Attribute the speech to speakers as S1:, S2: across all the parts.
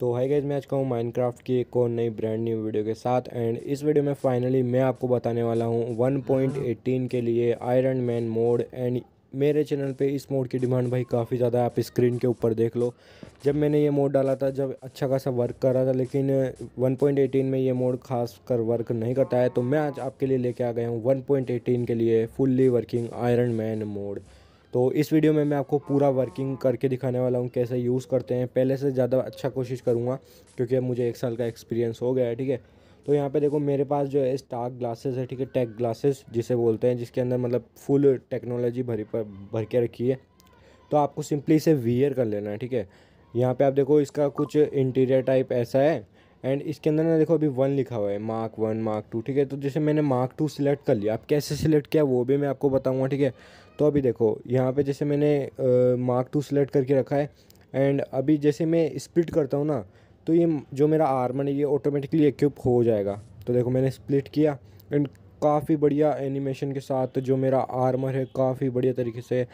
S1: तो है गैज मैं आज का हूँ माइनक्राफ्ट की एक और नई ब्रांड न्यू वीडियो के साथ एंड इस वीडियो में फाइनली मैं आपको बताने वाला हूँ 1.18 के लिए आयरन मैन मोड एंड मेरे चैनल पे इस मोड की डिमांड भाई काफ़ी ज़्यादा है आप स्क्रीन के ऊपर देख लो जब मैंने ये मोड डाला था जब अच्छा खासा वर्क कर रहा था लेकिन 1.18 में ये मोड खास कर वर्क नहीं करता है तो मैं आज आपके लिए लेके आ गया हूँ 1.18 के लिए fully working Iron Man mode तो इस वीडियो में मैं आपको पूरा वर्किंग करके दिखाने वाला हूँ कैसे यूज़ करते हैं पहले से ज़्यादा अच्छा कोशिश करूँगा क्योंकि अब मुझे एक साल का एक्सपीरियंस हो गया है ठीक है तो यहाँ पे देखो मेरे पास जो है स्टार ग्लासेस है ठीक है टेक ग्लासेस जिसे बोलते हैं जिसके अंदर मतलब फुल टेक्नोलॉजी भरी पर भर के रखी है तो आपको सिंपली इसे वियर कर लेना है ठीक है यहाँ पे आप देखो इसका कुछ इंटीरियर टाइप ऐसा है एंड इसके अंदर ना देखो अभी वन लिखा हुआ है मार्क वन मार्क टू ठीक है तो जैसे मैंने मार्क टू सिलेक्ट कर लिया आप कैसे सिलेक्ट किया वो भी मैं आपको बताऊँगा ठीक है तो अभी देखो यहाँ पे जैसे मैंने मार्क टू सेलेक्ट करके रखा है एंड अभी जैसे मैं स्प्लिट करता हूँ ना तो ये जो मेरा आर्मर है ये ऑटोमेटिकली एक्यूब हो जाएगा तो देखो मैंने स्प्लिट किया एंड काफ़ी बढ़िया एनिमेशन के साथ जो मेरा आर्मर है काफ़ी बढ़िया तरीके से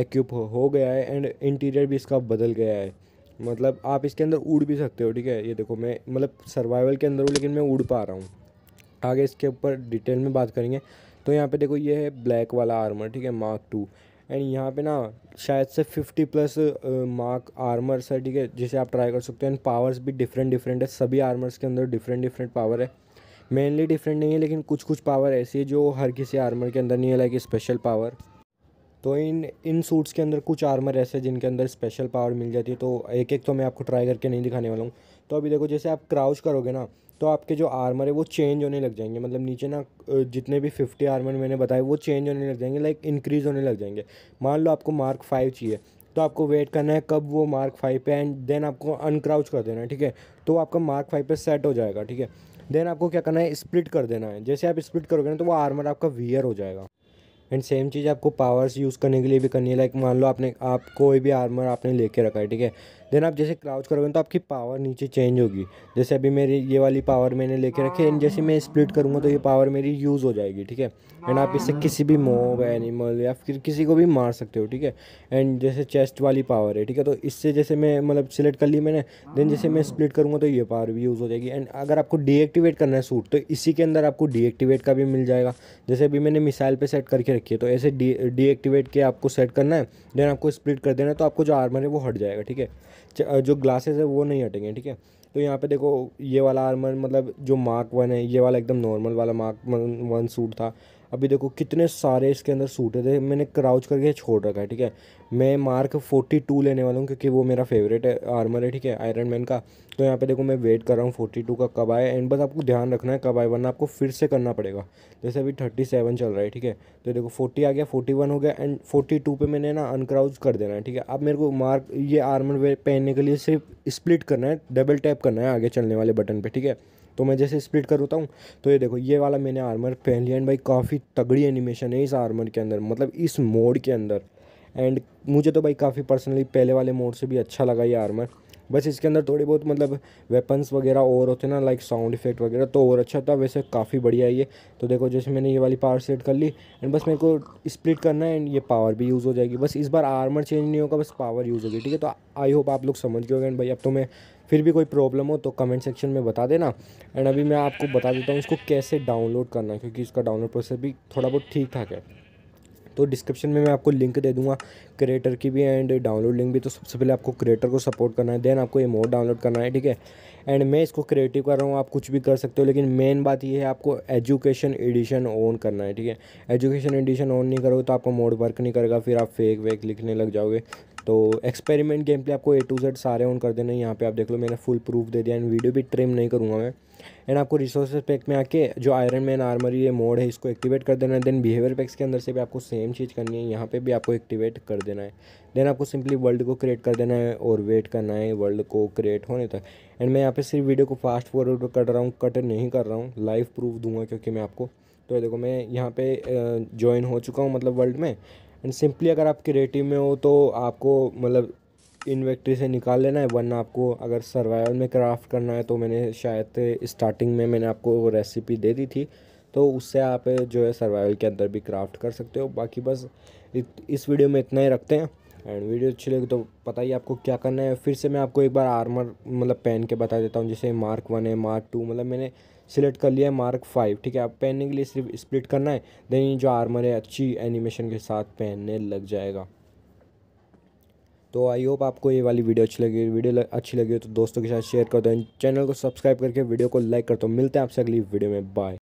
S1: एक्यूब हो गया है एंड इंटीरियर भी इसका बदल गया है मतलब आप इसके अंदर उड़ भी सकते हो ठीक है ये देखो मैं मतलब सर्वाइवल के अंदर हूँ लेकिन मैं उड़ पा रहा हूँ आगे इसके ऊपर डिटेल में बात करेंगे तो यहाँ पे देखो ये है ब्लैक वाला आर्मर ठीक है मार्क टू एंड यहाँ पे ना शायद से फिफ्टी प्लस मार्क आर्मर्स है ठीक है जिसे आप ट्राई कर सकते हो एंड पावर्स भी डिफरेंट डिफरेंट है सभी आर्मर्स के अंदर डिफरेंट डिफरेंट पावर है मेनली डिफरेंट नहीं है लेकिन कुछ कुछ पावर ऐसी है जो हर किसी आर्मर के अंदर नहीं है लाइक स्पेशल पावर तो इन इन सूट्स के अंदर कुछ आर्मर ऐसे जिनके अंदर स्पेशल पावर मिल जाती है तो एक एक तो मैं आपको ट्राई करके नहीं दिखाने वाला हूँ तो अभी देखो जैसे आप क्राउच करोगे ना तो आपके जो आर्मर है वो चेंज होने लग जाएंगे मतलब नीचे ना जितने भी फिफ्टी आर्मर मैंने बताए वो चेंज होने लग जाएंगे लाइक इंक्रीज़ होने लग जाएंगे मान लो आपको मार्क फाइव चाहिए तो आपको वेट करना है कब वो मार्क फाइव पे एंड देन आपको अनक्राउच कर देना है ठीक है तो आपका मार्क फाइव पे सेट हो जाएगा ठीक है देन आपको क्या करना है स्प्लिट कर देना है जैसे आप स्प्लिट करोगे ना तो वो आर्मर आपका वियर हो जाएगा एंड सेम चीज़ आपको पावर्स यूज़ करने के लिए भी करनी है लाइक मान लो आपने आप कोई भी आर्मर आपने लेके रखा है ठीक है देन आप जैसे क्राउच करोगे तो आपकी पावर नीचे चेंज होगी जैसे अभी मेरी ये वाली पावर मैंने लेके रखी है एंड जैसे मैं स्प्लिट करूँगा तो ये पावर मेरी यूज़ हो जाएगी ठीक है एंड आप इससे किसी भी मोब एनिमल या फिर किसी को भी मार सकते हो ठीक है एंड जैसे चेस्ट वाली पावर है ठीक है तो इससे जैसे मैं मतलब सिलेक्ट कर ली मैंने देन जैसे मैं स्प्लिट करूँगा तो ये पावर भी यूज़ हो जाएगी एंड अगर आपको डीएक्टिवेट करना है सूट तो इसी के अंदर आपको डीएक्टिवेट का भी मिल जाएगा जैसे अभी मैंने मिसाइल पर सेट करके रखी है तो ऐसे डीएक्टिवेट के आपको सेट करना है देन आपको स्प्लिट कर देना है तो आपको जो आर्मर है वो हट जाएगा ठीक है जो ग्लासेस है वो नहीं हटेंगे ठीक है तो यहाँ पे देखो ये वाला आर्मर मतलब जो मार्क वन है ये वाला एकदम नॉर्मल वाला मार्क वन सूट था अभी देखो कितने सारे इसके अंदर सूट थे मैंने क्राउच करके छोड़ रखा है ठीक है मैं मार्क फोर्टी टू लेने वाला हूँ क्योंकि वो मेरा फेवरेट है आर्मर है ठीक है आयरन मैन का तो यहाँ पे देखो मैं वेट कर रहा हूँ फोर्टी टू का कब आए एंड बस आपको ध्यान रखना है कब आए वरना आपको फिर से करना पड़ेगा जैसे अभी थर्टी सेवन चल रहा है ठीक है तो देखो फोर्टी आ गया फोर्टी वन हो गया एंड फोर्टी टू पर मैंने ना अनक्राउज कर देना है ठीक है अब मेरे को मार्क ये आर्मर पहनने के लिए सिर्फ स्प्लिट करना है डबल टैप करना है आगे चलने वाले बटन पर ठीक है तो मैं जैसे स्प्लिट करता हूँ तो ये देखो ये वाला मैंने आर्मर पहन लिया एंड भाई काफ़ी तगड़ी एनिमेशन है इस आर्मर के अंदर मतलब इस मोड के अंदर एंड मुझे तो भाई काफ़ी पर्सनली पहले वाले मोड से भी अच्छा लगा ये आर्मर बस इसके अंदर थोड़ी बहुत मतलब वेपन्स वगैरह और होते ना लाइक साउंड इफेक्ट वगैरह तो और अच्छा था वैसे काफ़ी बढ़िया है ये तो देखो जैसे मैंने ये वाली पावर सेट कर ली एंड बस मेरे को स्प्लिट करना है एंड ये पावर भी यूज़ हो जाएगी बस इस बार आर्मर चेंज नहीं होगा बस पावर यूज़ होगी ठीक है तो आई होप आप लोग समझ गए एंड भाई अब तो मैं फिर भी कोई प्रॉब्लम हो तो कमेंट सेक्शन में बता देना एंड अभी मैं आपको बता देता हूँ इसको कैसे डाउनलोड करना है क्योंकि इसका डाउनलोड प्रोसेस भी थोड़ा बहुत ठीक ठाक है तो डिस्क्रिप्शन में मैं आपको लिंक दे दूँगा क्रिएटर की भी एंड डाउनलोड लिंक भी तो सबसे पहले आपको क्रिएटर को सपोर्ट करना है देन आपको मोड डाउनलोड करना है ठीक है एंड मैं इसको क्रिएटिव कर रहा हूँ आप कुछ भी कर सकते हो लेकिन मेन बात ये है आपको एजुकेशन एडिशन ऑन करना है ठीक है एजुकेशन एडिशन ऑन नहीं करोगे तो आपका मोड वर्क नहीं करेगा फिर आप फेक वेक लिखने लग जाओगे तो एक्सपेरिमेंट गेम प्ले आपको ए टू जेड सारे ऑन कर देना यहाँ पे आप देख लो मैंने फुल प्रूफ दे दिया एंड वीडियो भी ट्रिम नहीं करूँगा मैं एंड आपको रिसोर्सेज पैक में आके जो आयरन मैन आर्मर ये मोड है इसको एक्टिवेट कर देना है देन बिहेवियर पैक्स के अंदर से भी आपको सेम चीज़ करनी है यहाँ पे भी आपको एक्टिवेट कर देना है देन आपको सिंपली वर्ल्ड को क्रिएट कर देना है और वेट करना है वर्ल्ड को क्रिएट होने तक एंड मैं यहाँ पे सिर्फ वीडियो को फास्ट फॉरवर्ड कर रहा हूँ कट नहीं कर रहा हूँ लाइव प्रूफ दूंगा क्योंकि मैं आपको तो देखो मैं यहाँ पे ज्वाइन हो चुका हूँ मतलब वर्ल्ड में एंड सिंपली अगर आप क्रिएटिव में हो तो आपको मतलब इन्वेक्ट्री से निकाल लेना है वरना आपको अगर सर्वाइवल में क्राफ्ट करना है तो मैंने शायद स्टार्टिंग में मैंने आपको रेसिपी दे दी थी तो उससे आप जो है सर्वाइवल के अंदर भी क्राफ्ट कर सकते हो बाकी बस इत, इस वीडियो में इतना ही रखते हैं एंड वीडियो अच्छी लगी तो पता ही आपको क्या करना है फिर से मैं आपको एक बार आर्मर मतलब पहन के बता देता हूँ जैसे मार्क वन है मार्क टू मतलब मैंने सिलेक्ट कर लिया है मार्क फाइव ठीक है आप पहनने के लिए सिर्फ स्प्लिट करना है देन जो आर्मर है अच्छी एनिमेशन के साथ पहनने लग जाएगा तो आई होप आपको ये वाली वीडियो अच्छी लगी वीडियो अच्छी लगी तो दोस्तों के साथ शेयर कर दो चैनल को सब्सक्राइब करके वीडियो को लाइक कर दो मिलते हैं आपसे अगली वीडियो में बाय